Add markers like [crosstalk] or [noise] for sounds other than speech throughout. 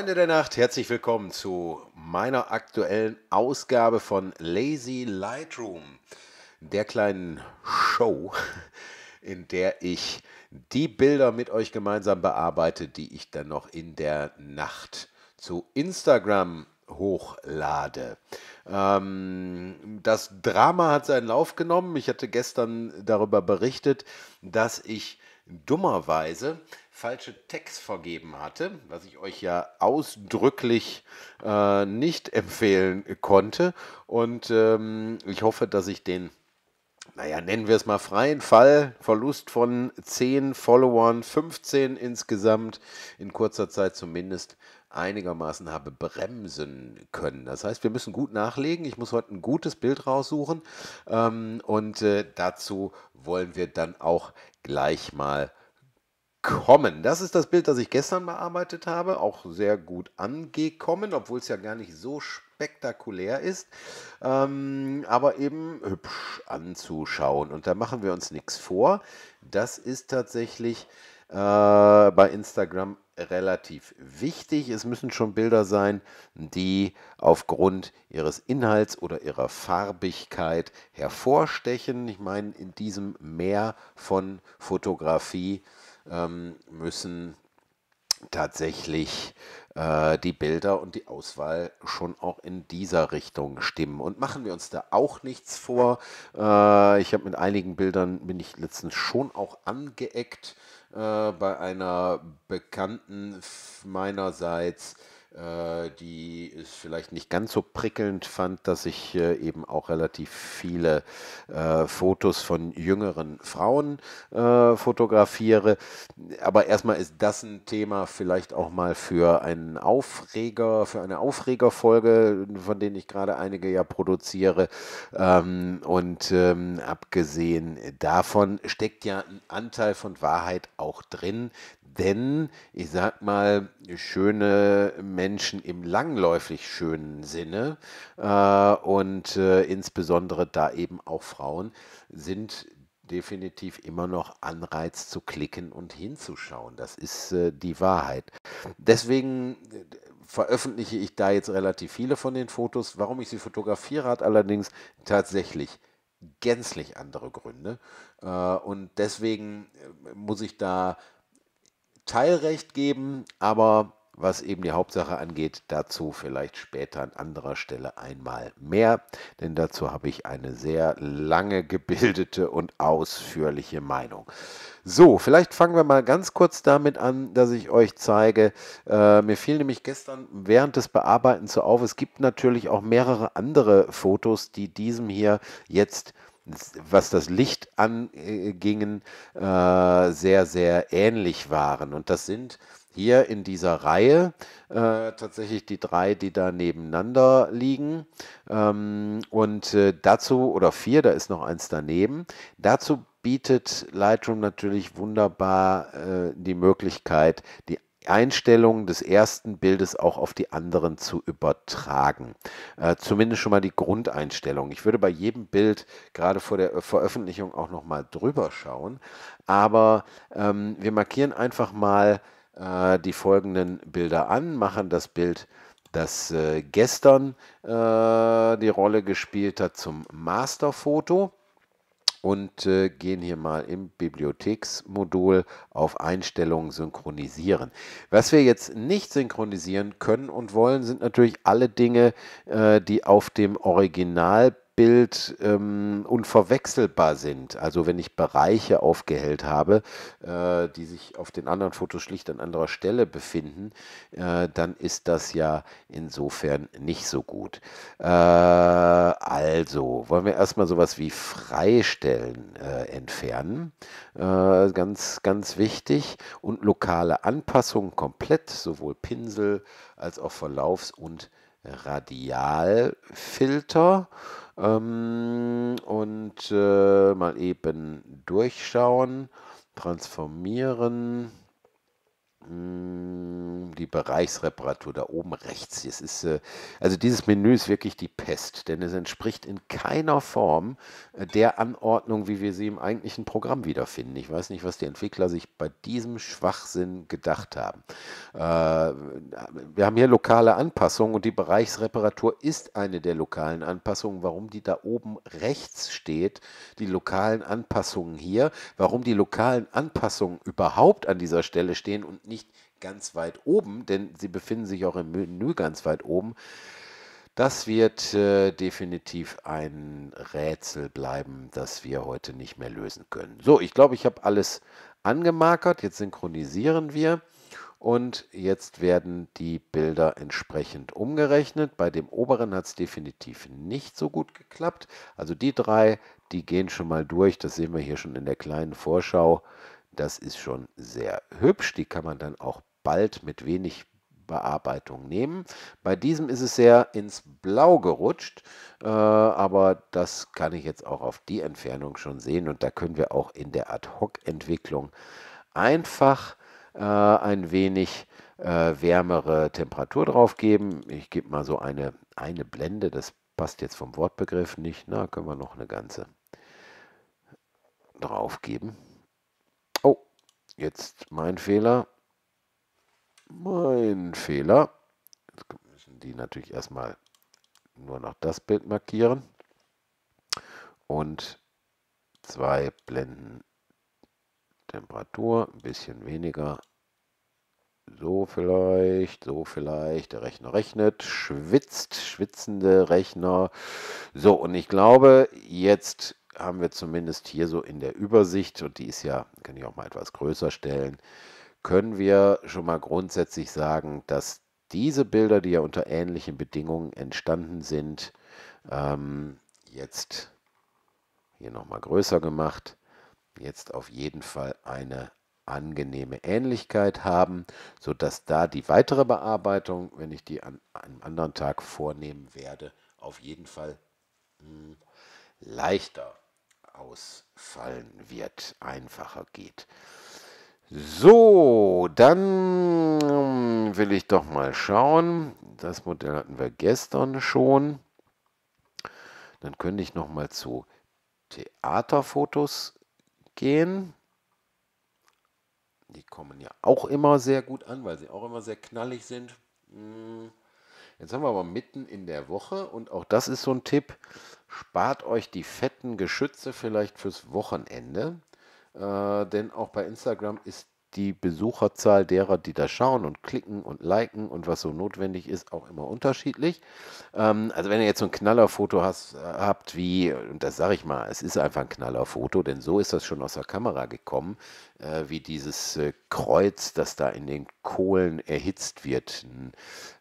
Freunde der Nacht, herzlich willkommen zu meiner aktuellen Ausgabe von Lazy Lightroom, der kleinen Show, [laughs] in der ich die Bilder mit euch gemeinsam bearbeite, die ich dann noch in der Nacht zu Instagram hochlade. Ähm, das Drama hat seinen Lauf genommen. Ich hatte gestern darüber berichtet, dass ich dummerweise falsche Text vergeben hatte, was ich euch ja ausdrücklich äh, nicht empfehlen konnte. Und ähm, ich hoffe, dass ich den naja, nennen wir es mal freien Fall, Verlust von 10 Followern, 15 insgesamt, in kurzer Zeit zumindest einigermaßen habe bremsen können. Das heißt, wir müssen gut nachlegen. Ich muss heute ein gutes Bild raussuchen ähm, und äh, dazu wollen wir dann auch gleich mal kommen. Das ist das Bild, das ich gestern bearbeitet habe. Auch sehr gut angekommen, obwohl es ja gar nicht so spektakulär ist. Ähm, aber eben hübsch anzuschauen. Und da machen wir uns nichts vor. Das ist tatsächlich äh, bei Instagram relativ wichtig. Es müssen schon Bilder sein, die aufgrund ihres Inhalts oder ihrer Farbigkeit hervorstechen. Ich meine, in diesem Meer von Fotografie ähm, müssen tatsächlich äh, die Bilder und die Auswahl schon auch in dieser Richtung stimmen. Und machen wir uns da auch nichts vor. Äh, ich habe mit einigen Bildern, bin ich letztens schon auch angeeckt äh, bei einer Bekannten meinerseits, äh, die es vielleicht nicht ganz so prickelnd fand, dass ich äh, eben auch relativ viele äh, Fotos von jüngeren Frauen äh, fotografiere. Aber erstmal ist das ein Thema vielleicht auch mal für einen Aufreger, für eine Aufregerfolge, von denen ich gerade einige ja produziere. Ähm, und ähm, abgesehen davon steckt ja ein Anteil von Wahrheit auch drin, denn, ich sag mal, schöne Menschen im langläufig schönen Sinne äh, und äh, insbesondere da eben auch Frauen sind definitiv immer noch Anreiz zu klicken und hinzuschauen. Das ist äh, die Wahrheit. Deswegen äh, veröffentliche ich da jetzt relativ viele von den Fotos. Warum ich sie fotografiere, hat allerdings tatsächlich gänzlich andere Gründe. Äh, und deswegen äh, muss ich da Teilrecht geben, aber was eben die Hauptsache angeht, dazu vielleicht später an anderer Stelle einmal mehr, denn dazu habe ich eine sehr lange gebildete und ausführliche Meinung. So, vielleicht fangen wir mal ganz kurz damit an, dass ich euch zeige, äh, mir fiel nämlich gestern während des Bearbeitens so auf, es gibt natürlich auch mehrere andere Fotos, die diesem hier jetzt äh, was das Licht angingen, äh, sehr, sehr ähnlich waren. Und das sind hier in dieser Reihe äh, tatsächlich die drei, die da nebeneinander liegen. Ähm, und äh, dazu, oder vier, da ist noch eins daneben. Dazu bietet Lightroom natürlich wunderbar äh, die Möglichkeit, die Einstellungen des ersten Bildes auch auf die anderen zu übertragen. Äh, zumindest schon mal die Grundeinstellung. Ich würde bei jedem Bild gerade vor der Veröffentlichung auch noch mal drüber schauen. Aber ähm, wir markieren einfach mal äh, die folgenden Bilder an, machen das Bild das äh, gestern äh, die Rolle gespielt hat zum Masterfoto und äh, gehen hier mal im Bibliotheksmodul auf Einstellungen synchronisieren. Was wir jetzt nicht synchronisieren können und wollen, sind natürlich alle Dinge, äh, die auf dem Original Bild ähm, unverwechselbar sind. Also wenn ich Bereiche aufgehellt habe, äh, die sich auf den anderen Fotos schlicht an anderer Stelle befinden, äh, dann ist das ja insofern nicht so gut. Äh, also wollen wir erstmal sowas wie Freistellen äh, entfernen. Äh, ganz, ganz wichtig. Und lokale Anpassungen komplett, sowohl Pinsel als auch Verlaufs- und Radialfilter ähm, und äh, mal eben durchschauen, transformieren, Mm, die Bereichsreparatur da oben rechts. Es ist, äh, also dieses Menü ist wirklich die Pest, denn es entspricht in keiner Form äh, der Anordnung, wie wir sie im eigentlichen Programm wiederfinden. Ich weiß nicht, was die Entwickler sich bei diesem Schwachsinn gedacht haben. Äh, wir haben hier lokale Anpassungen und die Bereichsreparatur ist eine der lokalen Anpassungen. Warum die da oben rechts steht, die lokalen Anpassungen hier, warum die lokalen Anpassungen überhaupt an dieser Stelle stehen und nicht ganz weit oben, denn sie befinden sich auch im Menü ganz weit oben. Das wird äh, definitiv ein Rätsel bleiben, das wir heute nicht mehr lösen können. So, ich glaube, ich habe alles angemarkert. Jetzt synchronisieren wir und jetzt werden die Bilder entsprechend umgerechnet. Bei dem oberen hat es definitiv nicht so gut geklappt. Also die drei, die gehen schon mal durch. Das sehen wir hier schon in der kleinen Vorschau. Das ist schon sehr hübsch. Die kann man dann auch bald mit wenig Bearbeitung nehmen. Bei diesem ist es sehr ins Blau gerutscht, äh, aber das kann ich jetzt auch auf die Entfernung schon sehen und da können wir auch in der Ad-Hoc-Entwicklung einfach äh, ein wenig äh, wärmere Temperatur drauf geben. Ich gebe mal so eine, eine Blende, das passt jetzt vom Wortbegriff nicht, na, können wir noch eine ganze drauf geben. Jetzt mein Fehler. Mein Fehler. Jetzt müssen die natürlich erstmal nur noch das Bild markieren. Und zwei Blenden Temperatur, ein bisschen weniger. So vielleicht, so vielleicht, der Rechner rechnet, schwitzt, schwitzende Rechner. So, und ich glaube, jetzt haben wir zumindest hier so in der Übersicht, und die ist ja, kann ich auch mal etwas größer stellen, können wir schon mal grundsätzlich sagen, dass diese Bilder, die ja unter ähnlichen Bedingungen entstanden sind, ähm, jetzt hier nochmal größer gemacht, jetzt auf jeden Fall eine angenehme Ähnlichkeit haben, sodass da die weitere Bearbeitung, wenn ich die an einem anderen Tag vornehmen werde, auf jeden Fall mh, hm, leichter ausfallen wird, einfacher geht. So, dann ähm, will ich doch mal schauen. Das Modell hatten wir gestern schon. Dann könnte ich noch mal zu Theaterfotos gehen. Die kommen ja auch immer sehr gut an, weil sie auch immer sehr knallig sind. Hm. Jetzt haben wir aber mitten in der Woche und auch das ist so ein Tipp spart euch die fetten Geschütze vielleicht fürs Wochenende. Äh, denn auch bei Instagram ist die Besucherzahl derer, die da schauen und klicken und liken und was so notwendig ist, auch immer unterschiedlich. Ähm, also wenn ihr jetzt so ein Knallerfoto hast, äh, habt wie, und das sage ich mal, es ist einfach ein Knallerfoto, denn so ist das schon aus der Kamera gekommen, äh, wie dieses äh, Kreuz, das da in den Kohlen erhitzt wird. Ein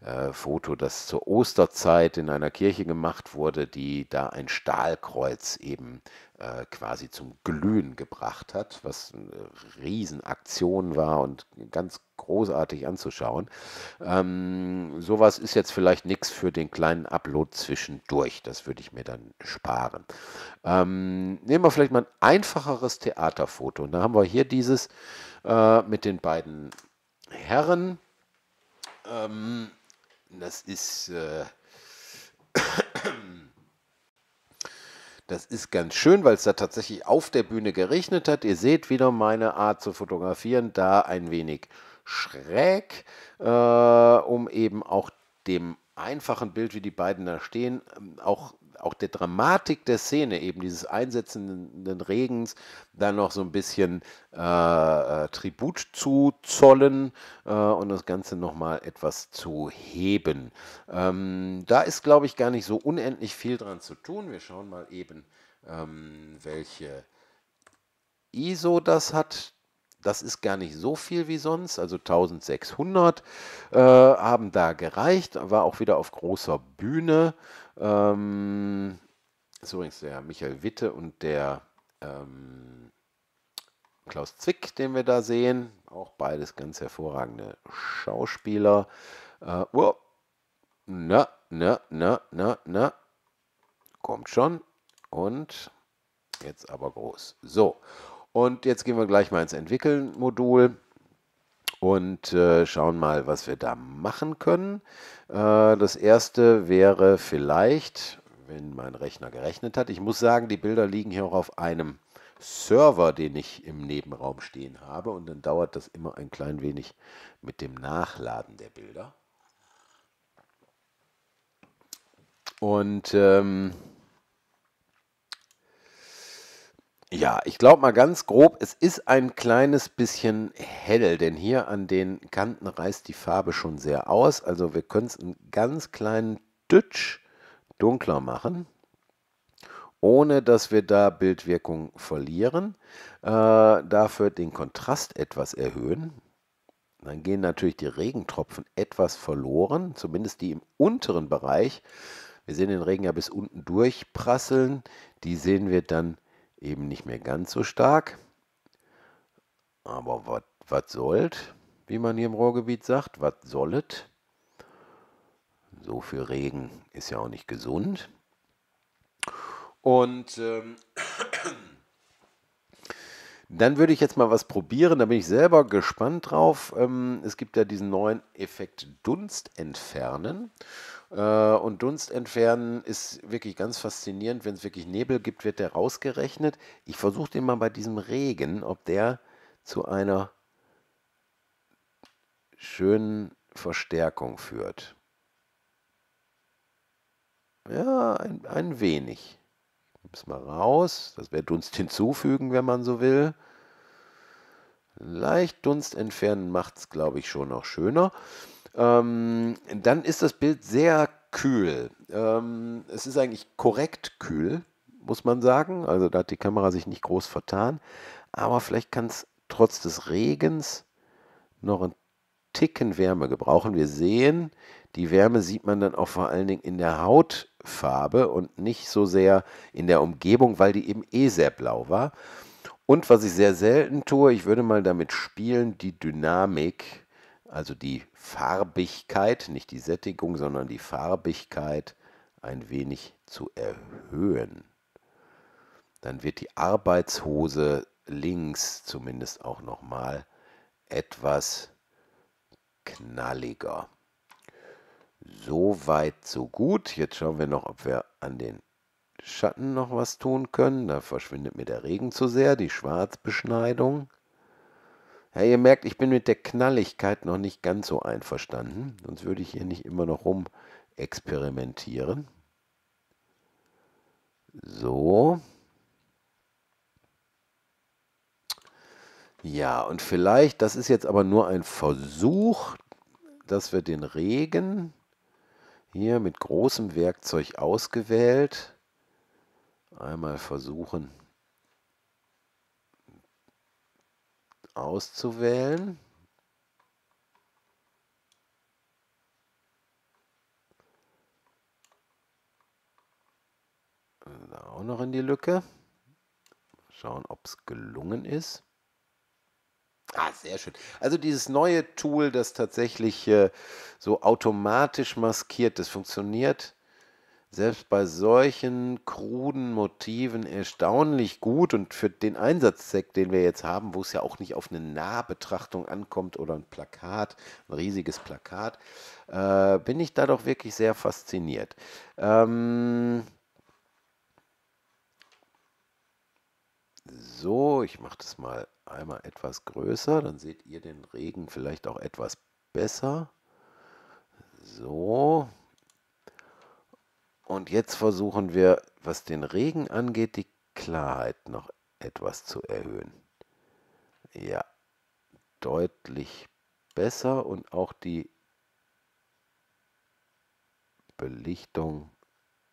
äh, Foto, das zur Osterzeit in einer Kirche gemacht wurde, die da ein Stahlkreuz eben äh, quasi zum Glühen gebracht hat, was eine Riesenaktion war und ganz großartig anzuschauen. Ähm, sowas ist jetzt vielleicht nichts für den kleinen Upload zwischendurch. Das würde ich mir dann sparen. Ähm, nehmen wir vielleicht mal ein einfacheres Theaterfoto. Und da haben wir hier dieses äh, mit den beiden Herren. Ähm, das ist äh, das ist ganz schön, weil es da tatsächlich auf der Bühne gerechnet hat. Ihr seht wieder meine Art zu fotografieren, da ein wenig schräg, äh, um eben auch dem einfachen Bild, wie die beiden da stehen, ähm, auch auch der Dramatik der Szene, eben dieses einsetzenden Regens, dann noch so ein bisschen äh, äh, Tribut zu zollen äh, und das Ganze nochmal etwas zu heben. Ähm, da ist, glaube ich, gar nicht so unendlich viel dran zu tun. Wir schauen mal eben, ähm, welche ISO das hat. Das ist gar nicht so viel wie sonst, also 1600 äh, haben da gereicht, war auch wieder auf großer Bühne. Ähm, ist übrigens der Michael Witte und der ähm, Klaus Zwick, den wir da sehen. Auch beides ganz hervorragende Schauspieler. Äh, oh, na, na, na, na, na. Kommt schon. Und jetzt aber groß. So. Und jetzt gehen wir gleich mal ins Entwickeln-Modul und äh, schauen mal, was wir da machen können. Äh, das erste wäre vielleicht, wenn mein Rechner gerechnet hat, ich muss sagen, die Bilder liegen hier auch auf einem Server, den ich im Nebenraum stehen habe und dann dauert das immer ein klein wenig mit dem Nachladen der Bilder. Und ähm, Ja, ich glaube mal ganz grob, es ist ein kleines bisschen hell, denn hier an den Kanten reißt die Farbe schon sehr aus. Also wir können es einen ganz kleinen Tütsch dunkler machen, ohne dass wir da Bildwirkung verlieren. Äh, dafür den Kontrast etwas erhöhen. Dann gehen natürlich die Regentropfen etwas verloren, zumindest die im unteren Bereich. Wir sehen den Regen ja bis unten durchprasseln. Die sehen wir dann eben nicht mehr ganz so stark. Aber was sollt, wie man hier im Ruhrgebiet sagt, was sollet? So viel Regen ist ja auch nicht gesund. Und ähm, [clears throat] dann würde ich jetzt mal was probieren, da bin ich selber gespannt drauf. Ähm, es gibt ja diesen neuen Effekt Dunst entfernen. Äh, und Dunst entfernen ist wirklich ganz faszinierend. Wenn es wirklich Nebel gibt, wird der rausgerechnet. Ich versuche den mal bei diesem Regen, ob der zu einer schönen Verstärkung führt. Ja, ein, ein wenig. Ich es mal raus. Das wäre Dunst hinzufügen, wenn man so will. Leicht Dunst entfernen macht es, glaube ich, schon noch schöner ähm, dann ist das Bild sehr kühl. Ähm, es ist eigentlich korrekt kühl, muss man sagen. Also da hat die Kamera sich nicht groß vertan. Aber vielleicht kann es trotz des Regens noch ein Ticken Wärme gebrauchen. Wir sehen, die Wärme sieht man dann auch vor allen Dingen in der Hautfarbe und nicht so sehr in der Umgebung, weil die eben eh sehr blau war. Und was ich sehr selten tue, ich würde mal damit spielen, die Dynamik also die Farbigkeit, nicht die Sättigung, sondern die Farbigkeit ein wenig zu erhöhen. Dann wird die Arbeitshose links zumindest auch nochmal etwas knalliger. So weit, so gut. Jetzt schauen wir noch, ob wir an den Schatten noch was tun können. Da verschwindet mir der Regen zu sehr, die Schwarzbeschneidung. Ja, ihr merkt, ich bin mit der Knalligkeit noch nicht ganz so einverstanden, sonst würde ich hier nicht immer noch rum experimentieren. So. Ja, und vielleicht, das ist jetzt aber nur ein Versuch, dass wir den Regen hier mit großem Werkzeug ausgewählt einmal versuchen auszuwählen. Da auch noch in die Lücke. Schauen, ob es gelungen ist. Ah, sehr schön. Also dieses neue Tool, das tatsächlich äh, so automatisch maskiert, das funktioniert selbst bei solchen kruden Motiven erstaunlich gut und für den Einsatzzweck, den wir jetzt haben, wo es ja auch nicht auf eine Nahbetrachtung ankommt oder ein Plakat, ein riesiges Plakat, äh, bin ich da doch wirklich sehr fasziniert. Ähm so, ich mache das mal einmal etwas größer, dann seht ihr den Regen vielleicht auch etwas besser. So, und jetzt versuchen wir, was den Regen angeht, die Klarheit noch etwas zu erhöhen. Ja, deutlich besser und auch die Belichtung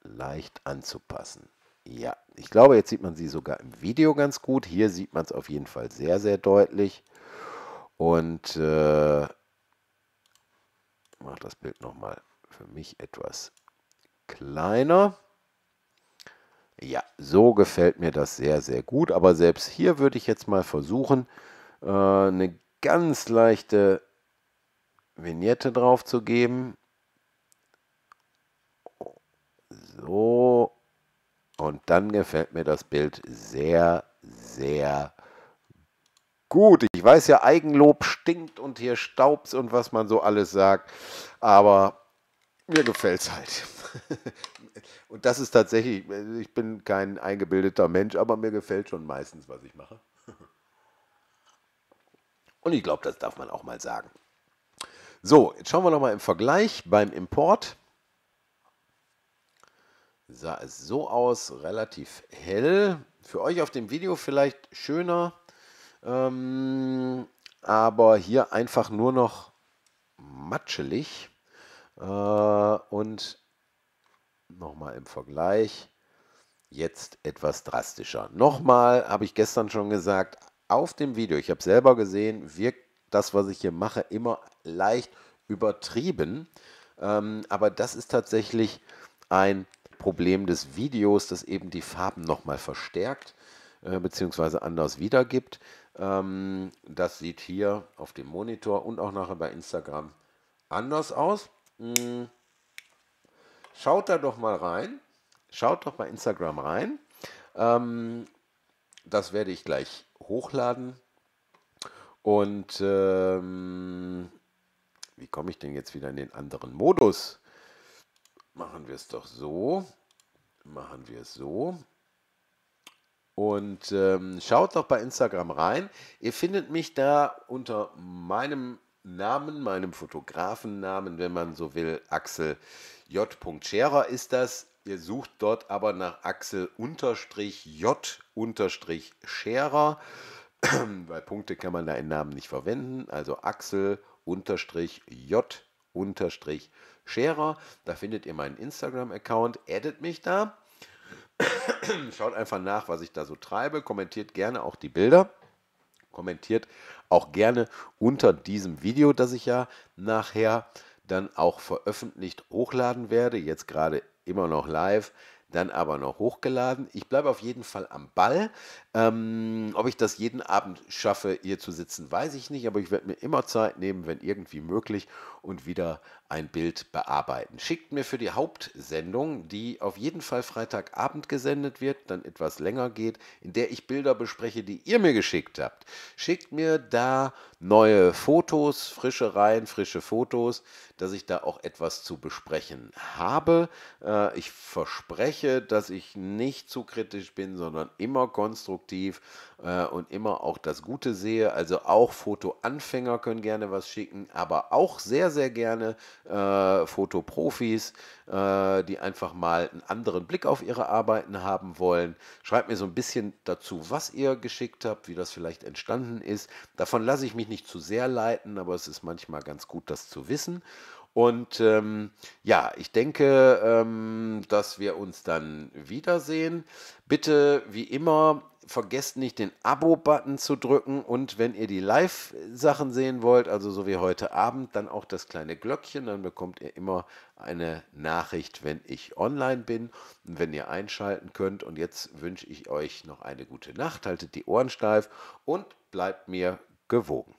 leicht anzupassen. Ja, ich glaube, jetzt sieht man sie sogar im Video ganz gut. Hier sieht man es auf jeden Fall sehr, sehr deutlich. Und äh, mache das Bild nochmal für mich etwas kleiner. Ja, so gefällt mir das sehr, sehr gut. Aber selbst hier würde ich jetzt mal versuchen, äh, eine ganz leichte Vignette drauf zu geben. So. Und dann gefällt mir das Bild sehr, sehr gut. Ich weiß ja, Eigenlob stinkt und hier staubs und was man so alles sagt. Aber mir gefällt es halt. [laughs] Und das ist tatsächlich, ich bin kein eingebildeter Mensch, aber mir gefällt schon meistens, was ich mache. [laughs] Und ich glaube, das darf man auch mal sagen. So, jetzt schauen wir nochmal im Vergleich beim Import. Sah es so aus, relativ hell. Für euch auf dem Video vielleicht schöner, ähm, aber hier einfach nur noch matschelig. Äh, und nochmal im Vergleich. Jetzt etwas drastischer. Nochmal habe ich gestern schon gesagt, auf dem Video, ich habe selber gesehen, wirkt das, was ich hier mache, immer leicht übertrieben. Ähm, aber das ist tatsächlich ein Problem des Videos, das eben die Farben nochmal verstärkt äh, bzw. anders wiedergibt. Ähm, das sieht hier auf dem Monitor und auch nachher bei Instagram anders aus. Mhm. Schaut da doch mal rein. Schaut doch bei Instagram rein. Ähm, das werde ich gleich hochladen. Und ähm, wie komme ich denn jetzt wieder in den anderen Modus? Machen wir es doch so. Machen wir es so. Und ähm, schaut doch bei Instagram rein. Ihr findet mich da unter meinem Namen, meinem Fotografennamen, wenn man so will. Axel J. Scherer ist das. Ihr sucht dort aber nach Axel unterstrich J unterstrich Scherer, [clears throat] weil Punkte kann man da in Namen nicht verwenden. Also Axel unterstrich J unterstrich Scherer. Da findet ihr meinen Instagram-Account. Addet mich da. [clears throat] Schaut einfach nach, was ich da so treibe. Kommentiert gerne auch die Bilder. Kommentiert auch gerne unter diesem Video, das ich ja nachher dann auch veröffentlicht hochladen werde. Jetzt gerade immer noch live, dann aber noch hochgeladen. Ich bleibe auf jeden Fall am Ball. Ähm, ob ich das jeden Abend schaffe, hier zu sitzen, weiß ich nicht, aber ich werde mir immer Zeit nehmen, wenn irgendwie möglich, und wieder ein Bild bearbeiten. Schickt mir für die Hauptsendung, die auf jeden Fall Freitagabend gesendet wird, dann etwas länger geht, in der ich Bilder bespreche, die ihr mir geschickt habt. Schickt mir da neue Fotos, frische Reihen, frische Fotos, dass ich da auch etwas zu besprechen habe. Äh, ich verspreche, dass ich nicht zu kritisch bin, sondern immer konstruktiv konstruktiv äh, und immer auch das Gute sehe. Also auch Fotoanfänger können gerne was schicken, aber auch sehr, sehr gerne äh, Fotoprofis, äh, die einfach mal einen anderen Blick auf ihre Arbeiten haben wollen. Schreibt mir so ein bisschen dazu, was ihr geschickt habt, wie das vielleicht entstanden ist. Davon lasse ich mich nicht zu sehr leiten, aber es ist manchmal ganz gut, das zu wissen. Und ähm, ja, ich denke, ähm, dass wir uns dann wiedersehen. Bitte, wie immer, vergesst nicht, den Abo-Button zu drücken und wenn ihr die Live-Sachen sehen wollt, also so wie heute Abend, dann auch das kleine Glöckchen, dann bekommt ihr immer eine Nachricht, wenn ich online bin und wenn ihr einschalten könnt. Und jetzt wünsche ich euch noch eine gute Nacht, haltet die Ohren steif und bleibt mir gewogen.